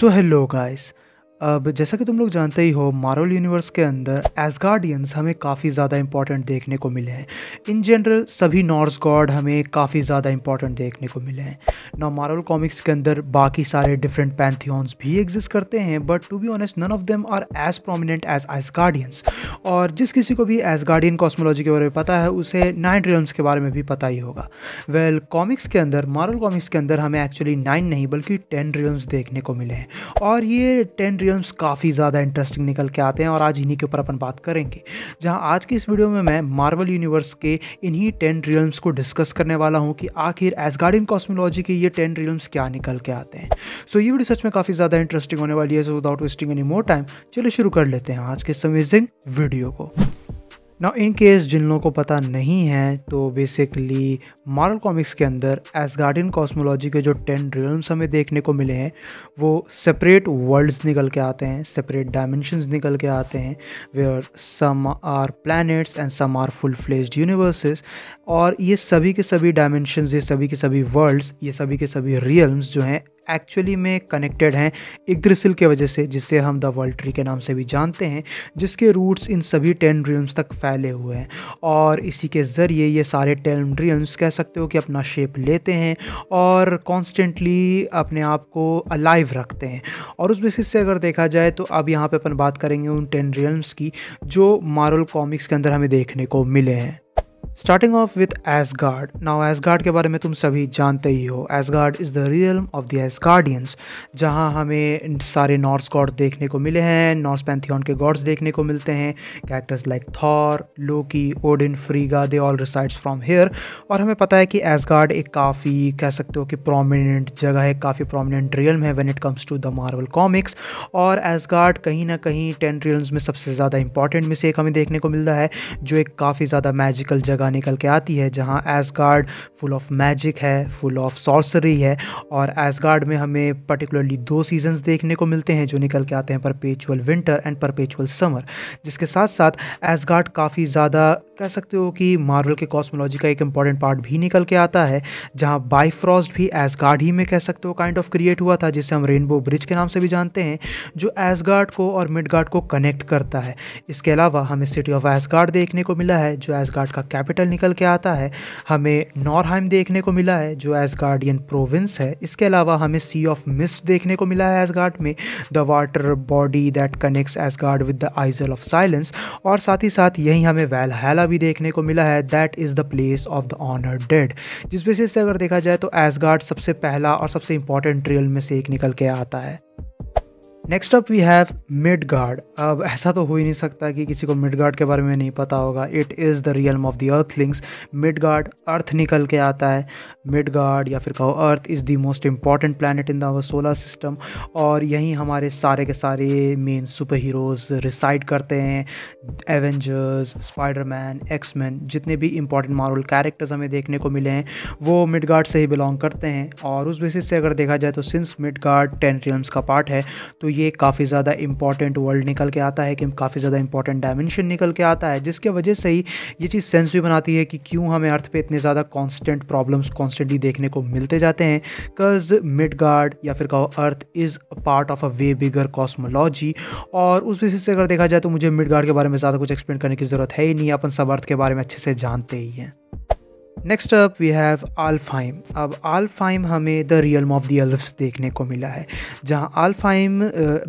so hello guys अब जैसा कि तुम लोग जानते ही हो मार्वल यूनिवर्स के अंदर गार्डियंस हमें काफ़ी ज़्यादा इंपॉर्टेंट देखने को मिले हैं इन जनरल सभी नॉर्स गॉड हमें काफ़ी ज़्यादा इंपॉर्टेंट देखने को मिले हैं ना मार्वल कॉमिक्स के अंदर बाकी सारे डिफरेंट पैंथियॉन्स भी एग्जिस्ट करते हैं but to be honest none of them are as prominent as guardians और जिस किसी को भी गार्डियन कॉस्मोलॉजी के बारे में पता है उसे नाइन रियम्स के बारे में भी पता ही होगा वेल well, कॉमिक्स के अंदर मार्वल कॉमिक्स के अंदर हमें एक्चुअली नाइन नहीं बल्कि टेन रियम्स देखने को मिले हैं और ये टेन वीडियोस काफ़ी ज़्यादा इंटरेस्टिंग निकल के आते हैं और आज इन्हीं के ऊपर अपन बात करेंगे जहां आज की इस वीडियो में मैं मार्वल यूनिवर्स के इन्हीं टेन रियल्स को डिस्कस करने वाला हूं कि आखिर एसगार्डियन कॉस्मोलॉजी के ये टेन रियल्स क्या निकल के आते हैं सो so, ये वीडियो सच में काफ़ी ज़्यादा इंटरेस्टिंग होने वाली है so without wasting any more time चलिए शुरू कर लेते हैं आज के इस अमेजिंग वीडियो को ना इन केस जिन लोगों को पता नहीं है तो बेसिकली मार्वल कॉमिक्स के अंदर एस गार्डियन कॉस्मोलॉजी के जो टेन रियल्स हमें देखने को मिले हैं वो सेपरेट वर्ल्ड्स निकल के आते हैं सेपरेट डायमेंशंस निकल के आते हैं where some are planets and some are full fledged universes और ये सभी के सभी डायमेंशंस ये सभी के सभी वर्ल्ड्स ये सभी के सभी रियल्स जो हैं एक्चुअली में कनेक्टेड हैं इग्द्रिसिल के वजह से जिसे हम द वर्ल्ड ट्री के नाम से भी जानते हैं जिसके रूट्स इन सभी टेन रियम्स तक फैले हुए हैं और इसी के ज़रिए ये सारे टेन रियम्स कह सकते हो कि अपना शेप लेते हैं और कॉन्स्टेंटली अपने आप को अलाइव रखते हैं और उस बेसिस से अगर देखा जाए तो अब यहाँ पर अपन बात करेंगे उन टेन रियम्स की जो मार्वल कॉमिक्स के अंदर हमें देखने को मिले हैं starting off with Asgard now Asgard के बारे में तुम सभी जानते ही हो Asgard is the real of the Asgardians जहाँ हमें सारे नॉर्स गॉड देखने को मिले हैं नॉर्स पैंथियन के गॉड्स देखने को मिलते हैं characters like Thor Loki Odin Frigga they all resides from here और हमें पता है कि एस गार्ड एक काफ़ी कह सकते हो कि प्रोमिनेंट जगह है काफ़ी प्रोमिनेंट रियल है when it comes to the Marvel comics और एस गार्ड कहीं ना कहीं टेन रियल्स में सबसे ज़्यादा इंपॉर्टेंट में से एक हमें देखने को मिलता है जो एक काफ़ी ज़्यादा मैजिकल जगह निकल के आती है जहाँ एसगार्ड फुल ऑफ मैजिक है फुल ऑफ सॉर्सरी है और एसगार्ड में हमें पर्टिकुलरली दो सीजन्स देखने को मिलते हैं जो निकल के आते हैं perpetual winter and perpetual summer जिसके साथ साथ एसगार्ड काफ़ी ज़्यादा कह सकते हो कि मार्वल के कॉस्मोलॉजी का एक इंपॉर्टेंट पार्ट भी निकल के आता है जहाँ बाईफ्रॉस्ट भी एसगार्ड ही में कह सकते हो काइंड ऑफ क्रिएट हुआ था जिसे हम रेनबो ब्रिज के नाम से भी जानते हैं जो एसगार्ड को और मिडगार्ड को कनेक्ट करता है इसके अलावा हमें सिटी ऑफ एसगार्ड देखने को मिला है जो एसगार्ड का कैपिटल निकल के आता है हमें नॉरहाइम देखने को मिला है जो एज गार्डियन प्रोविंस है इसके अलावा हमें सी ऑफ मिस्ट देखने को मिला है एसगार्ड में the water body that connects Asgard with the isle of silence और साथ ही साथ यहीं हमें वेलहैला भी देखने को मिला है that is the place of the honour dead जिस बेसिस से अगर देखा जाए तो एसगार्ड सबसे पहला और सबसे इंपॉर्टेंट ट्रियल में से एक निकल के आता है next up we have Midgard अब ऐसा तो हो ही नहीं सकता कि किसी को मिड गार्ड के बारे में नहीं पता होगा it is the realm of the earthlings Midgard earth निकल के आता है मिड गार्ड या फिर कहो earth is the most important planet in the solar system और यहीं हमारे सारे के सारे मेन सुपर हीरोज़ रिसाइड करते हैं एवेंजर्स स्पाइडरमैन एक्समैन जितने भी इंपॉर्टेंट मॉरल कैरेक्टर्स हमें देखने को मिले हैं वो मिड गार्ड से ही बिलोंग करते हैं और उस बेसिस से अगर देखा जाए तो since Midgard ten realms का पार्ट है तो लिए काफ़ी ज़्यादा इंपॉर्टेंट वर्ल्ड निकल के आता है कि काफ़ी ज़्यादा इंपॉर्टेंट डायमेंशन निकल के आता है जिसके वजह से ही ये चीज़ सेंस भी बनाती है कि क्यों हमें अर्थ पे इतने ज़्यादा कॉन्स्टेंट प्रॉब्लम्स कॉन्स्टेंटली देखने को मिलते जाते हैं कज मिड गार्ड या फिर कहो earth is a part of a way bigger cosmology और उस बेसिस से अगर देखा जाए तो मुझे मिड गार्ड के बारे में ज़्यादा कुछ एक्सप्लेन करने की ज़रूरत है ही नहीं अपन सब अर्थ के बारे में अच्छे से जानते ही हैं next up we have Alfheim अब आल्फाइम हमें the realm of the elves देखने को मिला है जहां आल्फाइम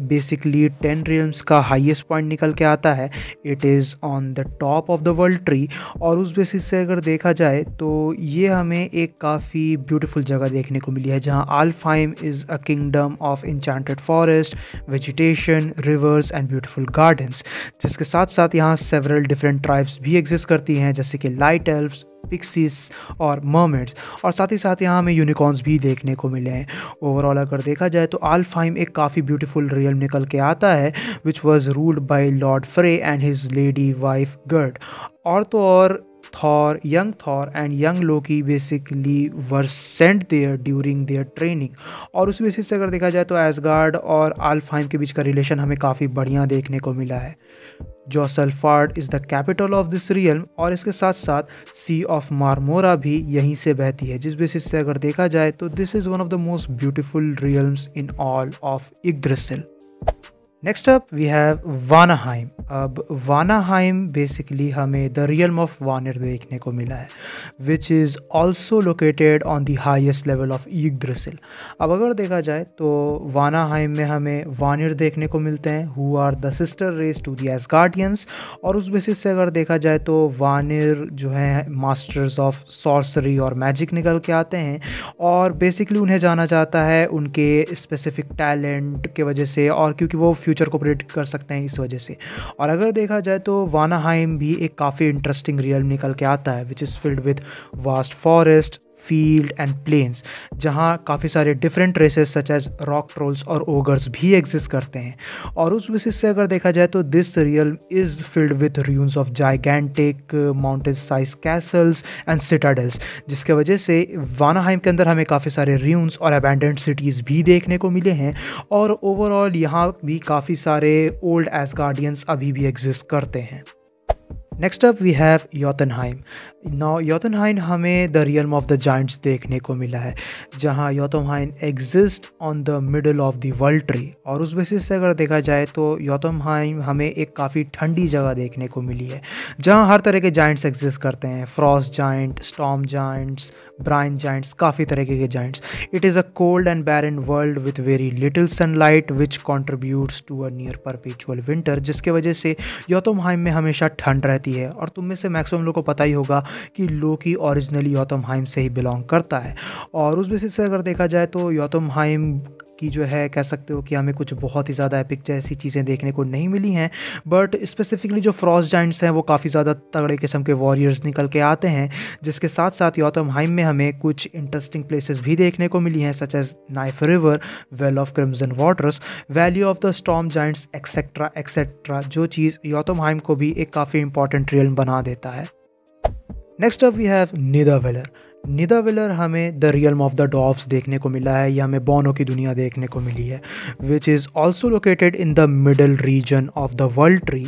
बेसिकली टेन रियल्स का हाईएस्ट पॉइंट निकल के आता है it is on the top of the world tree और उस बेसिस से अगर देखा जाए तो ये हमें एक काफ़ी ब्यूटीफुल जगह देखने को मिली है जहां Alfheim is a kingdom of enchanted forest vegetation rivers and beautiful gardens जिसके साथ साथ यहाँ सेवरल डिफरेंट ट्राइब्स भी एग्जिस्ट करती हैं जैसे कि लाइट एल्फ्स पिक्सिस और मर्मेड्स और साथ ही साथ यहाँ हमें यूनिकॉर्न्स भी देखने को मिले हैं ओवरऑल अगर देखा जाए तो आल्फाइम एक काफ़ी ब्यूटीफुल रियल निकल के आता है which was ruled by lord Frey and his lady wife Gerd और तो और Thor young Thor and young Loki basically were sent there during their training और उस बेसिस से अगर देखा जाए तो एसगार्ड और आल्फाइम के बीच का रिलेशन हमें काफ़ी बढ़िया देखने को मिला है जोसल्फार्ड is the capital of this realm और इसके साथ साथ सी ऑफ मारमोरा भी यहीं से बहती है जिस बेसिस से अगर देखा जाए तो this is one of the most beautiful realms in all of Yggdrasil next up we have Vanaheim अब वानाहाइम बेसिकली हमें द रियल ऑफ वानर देखने को मिला है which is also located on the highest level of Yggdrasil अब अगर देखा जाए तो वानाहाइम में हमें वानर देखने को मिलते हैं who are the sister race to the guardians और उस बेसिस से अगर देखा जाए तो वानर जो है मास्टर्स ऑफ सॉर्सरी और मैजिक निकल के आते हैं और बेसिकली उन्हें जाना जाता है उनके स्पेसिफिक टैलेंट के वजह से और क्योंकि वो फ्यूचर को प्रेडिक्ट कर सकते हैं इस वजह से और अगर देखा जाए तो वानाहाइम भी एक काफ़ी इंटरेस्टिंग रियल निकल के आता है which is filled with vast forest field and plains जहाँ काफ़ी सारे different races such as rock trolls और ओगर्स भी एग्जिस्ट करते हैं और उस विशेष से अगर देखा जाए तो this realm is filled with rooms of gigantic mountain size castles and citadels जिसके वजह से वानाहाइम के अंदर हमें काफ़ी सारे रूम्स और अबेंडेंट सिटीज़ भी देखने को मिले हैं और ओवरऑल यहाँ भी काफ़ी सारे ओल्ड एज गार्डियंस अभी भी एग्जिस्ट करते हैं next up we have Jotunheim now Jotunheim हमें the realm of the giants देखने को मिला है जहाँ Jotunheim exist on the middle of the world tree और उस बेसिस से अगर देखा जाए तो हाइम हमें एक काफ़ी ठंडी जगह देखने को मिली है जहाँ हर तरह के जाइंट्स एग्जिस्ट करते हैं frost giant storm giants brine giants काफ़ी तरीके के giants it is a cold and barren world with very little sunlight which contributes to a near perpetual winter जिसके वजह से योतमहाइम में हमेशा ठंड रहती होती है और तुम में से मैक्सिमम लोगों को पता ही होगा कि लोकी ओरिजिनली यौतम हाइम से ही बिलोंग करता है और उस बेसिस से अगर देखा जाए तो यौतम हाइम कि जो है कह सकते हो कि हमें कुछ बहुत ही ज़्यादा एपिक जैसी चीज़ें देखने को नहीं मिली हैं बट स्पेसिफिकली जो फ्रॉस जाइंट्स हैं वो काफ़ी ज़्यादा तगड़े किस्म के वॉरियर्स निकल के आते हैं जिसके साथ साथ यौतम हाइम में हमें कुछ इंटरेस्टिंग प्लेसेस भी देखने को मिली हैं such as knife river well of crimson waters valley of the storm giants etcetera etcetera जो चीज़ यौतम हाइम को भी एक काफ़ी इंपॉर्टेंट रियल बना देता है नेक्स्ट अप वी हैव निदा वेलर निदा विलर हमें द रियल ऑफ द डॉफ्स देखने को मिला है या हमें बोनो की दुनिया देखने को मिली है which is also located in the middle region of the world tree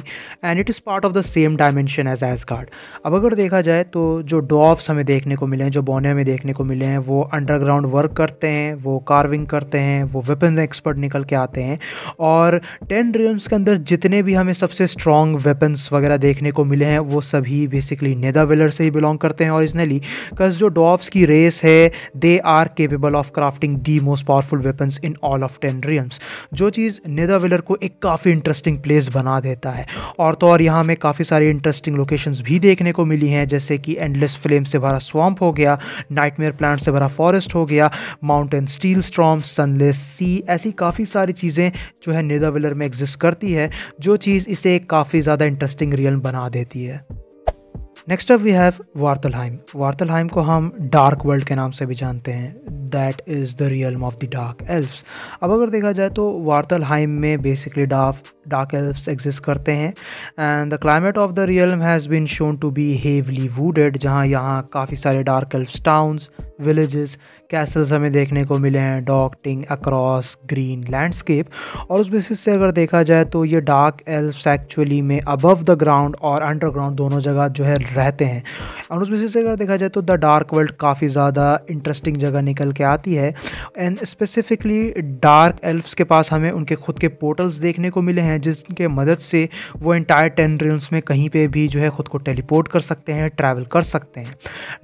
and it is part of the same dimension as Asgard अब अगर देखा जाए तो जो डॉफ्स हमें देखने को मिले हैं जो बोने हमें देखने को मिले हैं वो अंडरग्राउंड वर्क करते हैं वो कार्विंग करते हैं वो वेपन एक्सपर्ट निकल के आते हैं और टेन रियम्स के अंदर जितने भी हमें सबसे स्ट्रॉन्ग वेपन्स वगैरह देखने को मिले हैं वो सभी बेसिकली नेदा विलर से ही बिलोंग करते हैं और इसने कस जो ड्वार्फ्स की रेस है they are capable of crafting the most powerful weapons in all of ten realms जो चीज़ नेदाविलर को एक काफ़ी इंटरेस्टिंग प्लेस बना देता है और तो और यहाँ हमें काफ़ी सारी इंटरेस्टिंग लोकेशंस भी देखने को मिली हैं जैसे कि एंडलेस फ्लेम से भरा स्वाम्प हो गया नाइटमेयर प्लांट से भरा फॉरेस्ट हो गया mountain steel storm sunless sea ऐसी काफ़ी सारी चीज़ें जो है नेदाविलर में एग्जिस्ट करती है जो चीज़ इसे काफ़ी ज़्यादा इंटरेस्टिंग रियल बना देती है next up we have Svartalfheim Svartalfheim को हम डार्क वर्ल्ड के नाम से भी जानते हैं that is the realm of the dark elves अब अगर देखा जाए तो वार्तलहाइम में basically dark dark elves exist करते हैं and the climate of the realm has been shown to be heavily wooded जहाँ यहाँ काफ़ी सारे dark elves towns villages castles हमें देखने को मिले हैं डॉक टिंग अक्रॉस ग्रीन लैंडस्केप और उस बेसिस से अगर देखा जाए तो ये डार्क एल्फ्स एक्चुअली में अबव द ग्राउंड और अंडरग्राउंड दोनों जगह जो है रहते हैं और उस बेसिस से अगर देखा जाए तो द डार्क वर्ल्ड काफ़ी ज़्यादा इंटरेस्टिंग जगह निकल के आती है एंड स्पेसिफिकली डार्क एल्फ्स के पास हमें उनके खुद के पोर्टल्स देखने को मिले हैं हैं जिसके मदद से वो इंटायर टेन रिम्स में कहीं पे भी जो है ख़ुद को टेलीपोर्ट कर सकते हैं ट्रैवल कर सकते हैं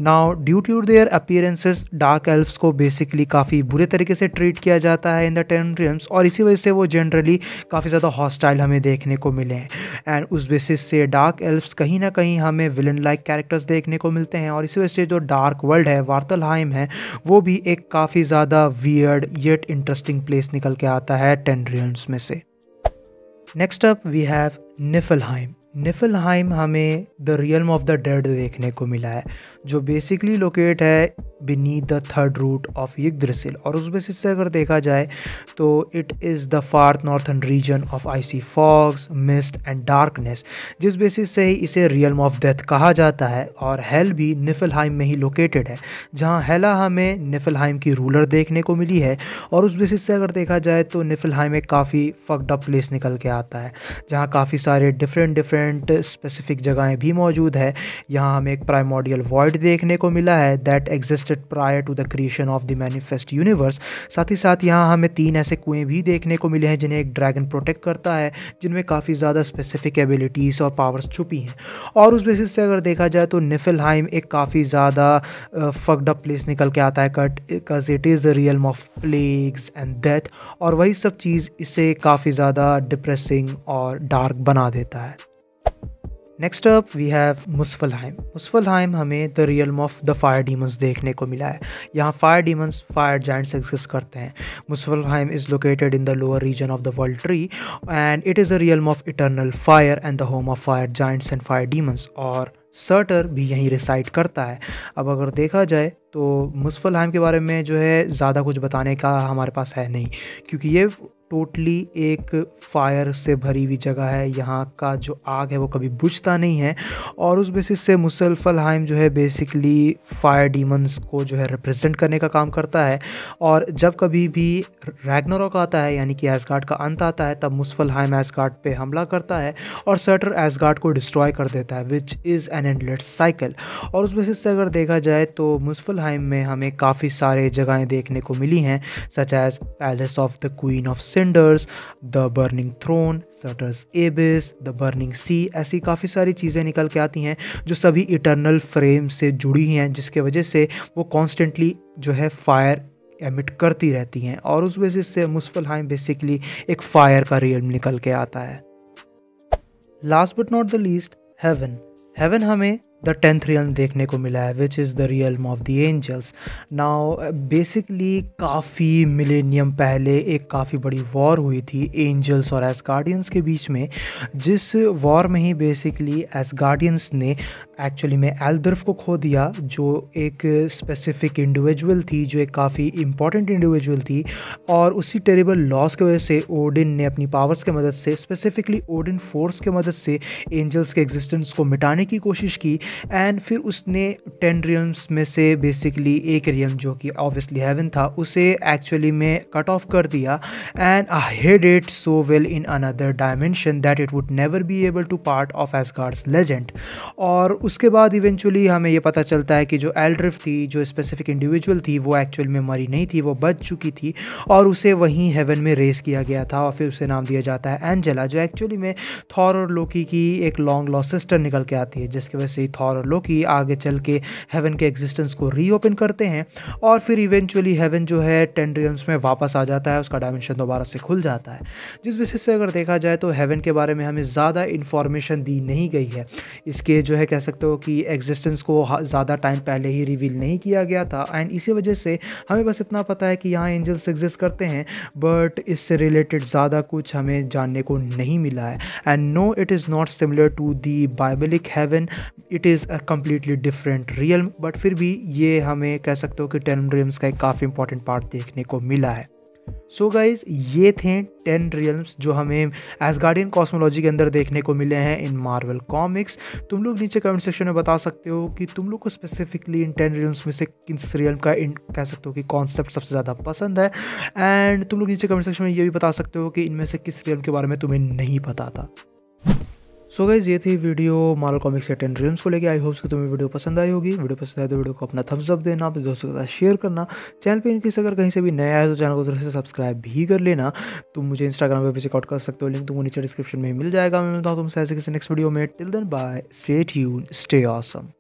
now due to their appearances dark elves को बेसिकली काफ़ी बुरे तरीके से ट्रीट किया जाता है इन द टेन रिम्स और इसी वजह से वो जनरली काफ़ी ज़्यादा हॉस्टाइल हमें देखने को मिले हैं एंड उस बेसिस से डार्क एल्फ्स कहीं ना कहीं हमें विलन लाइक कैरेक्टर्स देखने को मिलते हैं और इसी वजह से जो डार्क वर्ल्ड है वार्तलहाइम है वो भी एक काफ़ी ज़्यादा वियर्ड येट इंटरेस्टिंग प्लेस निकल के आता है टेनरियंस में से next up we have Niflheim Niflheim हमें the realm of the dead देखने को मिला है जो बेसिकली लोकेट है beneath the third root of Yggdrasil और उस बेसिस से अगर देखा जाए तो it is the far northern region of icy fogs mist and darkness जिस बेसिस से ही इसे रियलम ऑफ डेथ कहा जाता है और हेल भी निफलहाइम में ही लोकेटेड है जहाँ हेला हमें निफलहाइम की रूलर देखने को मिली है और उस बेसिस से अगर देखा जाए तो निफलहाइम एक काफ़ी फकड अप प्लेस निकल के आता है जहाँ काफ़ी सारे डिफरेंट डिफरेंट स्पेसिफिक जगहें भी मौजूद है यहाँ हमें एक प्राइमोडियल वॉय वर्ल्ड देखने को मिला है that existed prior to the creation of the manifest universe साथ ही साथ यहाँ हमें तीन ऐसे कुएं भी देखने को मिले हैं जिन्हें एक ड्रैगन प्रोटेक्ट करता है जिनमें काफ़ी ज़्यादा स्पेसिफिक एबिलिटीज़ और पावर्स छुपी हैं और उस बेसिस से अगर देखा जाए तो निफिलहाइम एक काफ़ी ज़्यादा फकड अप प्लेस निकल के आता है कट because it is a realm of plagues and death और वही सब चीज़ इसे काफ़ी ज़्यादा डिप्रेसिंग और डार्क बना देता है next up we have Muspelheim Muspelheim हमें the real of the fire demons देखने को मिला है यहाँ fire demons fire giants exist करते हैं Muspelheim is located in the lower region of the world tree and it is the real of eternal fire and the home of fire giants and fire demons और Surtr भी यहीं reside करता है अब अगर देखा जाए तो मुसफलहाइम के बारे में जो है ज़्यादा कुछ बताने का हमारे पास है नहीं क्योंकि ये टोटली एक फायर से भरी हुई जगह है यहाँ का जो आग है वो कभी बुझता नहीं है और उस बेसिस से मुसलफल हाइम जो है बेसिकली फायर डीमंस को जो है रिप्रेजेंट करने का काम करता है और जब कभी भी रैगनोरॉक आता है यानी कि एसगार्ड का अंत आता है तब मुसफल हाइम एसगार्ड पे हमला करता है और सटर एसगार्ड को डिस्ट्रॉय कर देता है which is an endless cycle और उस बेसिस से अगर देखा जाए तो मुसफल हाइम में हमें काफ़ी सारे जगहें देखने को मिली हैं such as palace of the queen of cinders the burning throne Surtr's abyss the burning sea ऐसी काफ़ी सारी चीज़ें निकल के आती हैं जो सभी इटर्नल फ्रेम से जुड़ी हुई हैं जिसके वजह से वो कॉन्स्टेंटली जो है फायर एमिट करती रहती हैं और उस वजह से मुसफलहाइम बेसिकली एक फायर का रियल निकल के आता है last but not the least heaven heaven हमें द टेंथ रियल देखने को मिला है which is the real of the angels now basically काफ़ी मिलेनियम पहले एक काफ़ी बड़ी वॉर हुई थी एंजल्स और एस गार्डियंस के बीच में जिस वॉर में ही बेसिकली एस गार्डियंस ने एक्चुअली में एल्दर्फ को खो दिया जो एक स्पेसिफिक इंडिविजुअल थी जो एक काफ़ी इंपॉर्टेंट इंडिविजुअल थी और उसी टेरेबल लॉस की वजह से ओडिन ने अपनी पावर्स की मदद से स्पेसिफिकली ओडिन फोर्स की मदद से एंजल्स के एग्जिस्टेंस को मिटाने की कोशिश की एंड फिर उसने टेन रियम्स में से बेसिकली एक रियम जो कि ऑब्वियसली हेवन था उसे एक्चुअली में कट ऑफ कर दिया and I hid it so well in another dimension that it would never be able to part of Asgard's legend और उसके बाद इवेंचुअली हमें यह पता चलता है कि जो एल्ड्रिफ थी जो स्पेसिफिक इंडिविजुअल थी वो एक्चुअल में मरी नहीं थी वो बच चुकी थी और उसे वहीं हेवन में रेस किया गया था और फिर उसे नाम दिया जाता है एंजेला जो एक्चुअली में थॉर और लोकी की एक लॉन्ग लॉस सिस्टर निकल के आती है जिसकी वजह से थॉर और लोकी आगे चल के हेवन के एग्जिस्टेंस को रीओपन करते हैं और फिर इवेंचुअली हेवन जो है टेन रियम्स में वापस आ जाता है उसका डायमेंशन दोबारा से खुल जाता है जिस बेसिस से अगर देखा जाए तो हेवन के बारे में हमें ज़्यादा इन्फॉर्मेशन दी नहीं गई है इसके जो है कह सकते हो कि एग्जिस्टेंस को ज़्यादा टाइम पहले ही रिवील नहीं किया गया था एंड इसी वजह से हमें बस इतना पता है कि यहाँ एंजल्स एग्जिस्ट करते हैं बट इससे रिलेटेड ज़्यादा कुछ हमें जानने को नहीं मिला है and no it is not similar to the biblical heaven it is a completely different realm but फिर भी ये हमें कह सकते हो कि टेन रियम्स का एक काफ़ी इंपॉर्टेंट पार्ट देखने को मिला है सो so गाइज ये थे टेन रियल्स जो हमें एज गार्डियन कॉस्मोलॉजी के अंदर देखने को मिले हैं इन मार्वल कॉमिक्स तुम लोग नीचे कमेंट सेक्शन में बता सकते हो कि तुम लोग को स्पेसिफिकली इन टेन रियल्स में से किस रियल का इन कह सकते हो कि कॉन्सेप्ट सबसे ज़्यादा पसंद है एंड तुम लोग नीचे कमेंट सेक्शन में ये भी बता सकते हो कि इनमें से किस रियल के बारे में तुम्हें नहीं पता था सो गाइज ये थी वीडियो माल कॉमिक्स के टेन ड्रीम्स को लेकर आई होप्स कि तुम्हें वीडियो पसंद आई होगी वीडियो पसंद आए तो वीडियो को अपना थम्स अप देना अपने दोस्तों के साथ शेयर करना चैनल पे इनकेस अगर कहीं से भी नया आए तो चैनल को जरूर से सब्सक्राइब भी कर लेना तुम मुझे इंस्टाग्राम पर भी चेकआउट कर सकते हो लिंक तुमको नीचे डिस्क्रिप्शन में मिल जाएगा मैं मिलता हूँ तुमसे ऐसे किसी नेक्स्ट वीडियो में till then bye stay tuned stay awesome